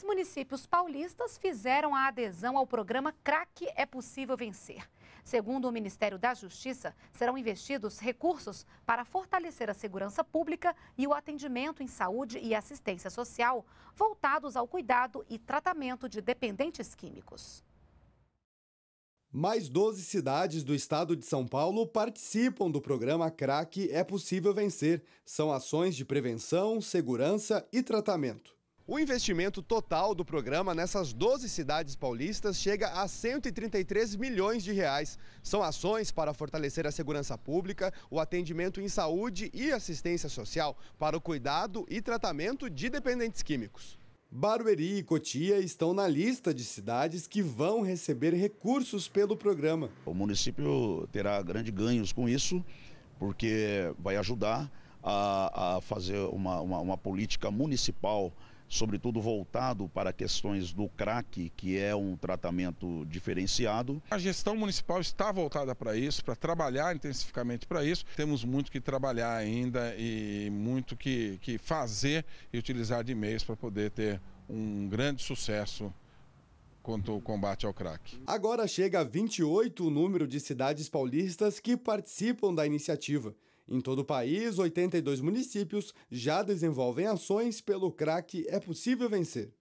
Seis municípios paulistas fizeram a adesão ao programa Crac é Possível Vencer. Segundo o Ministério da Justiça, serão investidos recursos para fortalecer a segurança pública e o atendimento em saúde e assistência social voltados ao cuidado e tratamento de dependentes químicos. Mais 12 cidades do estado de São Paulo participam do programa Crac é Possível Vencer. São ações de prevenção, segurança e tratamento. O investimento total do programa nessas 12 cidades paulistas chega a 133 milhões de reais. São ações para fortalecer a segurança pública, o atendimento em saúde e assistência social para o cuidado e tratamento de dependentes químicos. Barueri e Cotia estão na lista de cidades que vão receber recursos pelo programa. O município terá grandes ganhos com isso, porque vai ajudar a, a fazer uma, uma, uma política municipal sobretudo voltado para questões do crack, que é um tratamento diferenciado. A gestão municipal está voltada para isso, para trabalhar intensificamente para isso. Temos muito que trabalhar ainda e muito que, que fazer e utilizar de meios para poder ter um grande sucesso quanto ao combate ao crack. Agora chega a 28 o número de cidades paulistas que participam da iniciativa. Em todo o país, 82 municípios já desenvolvem ações pelo craque. É Possível Vencer.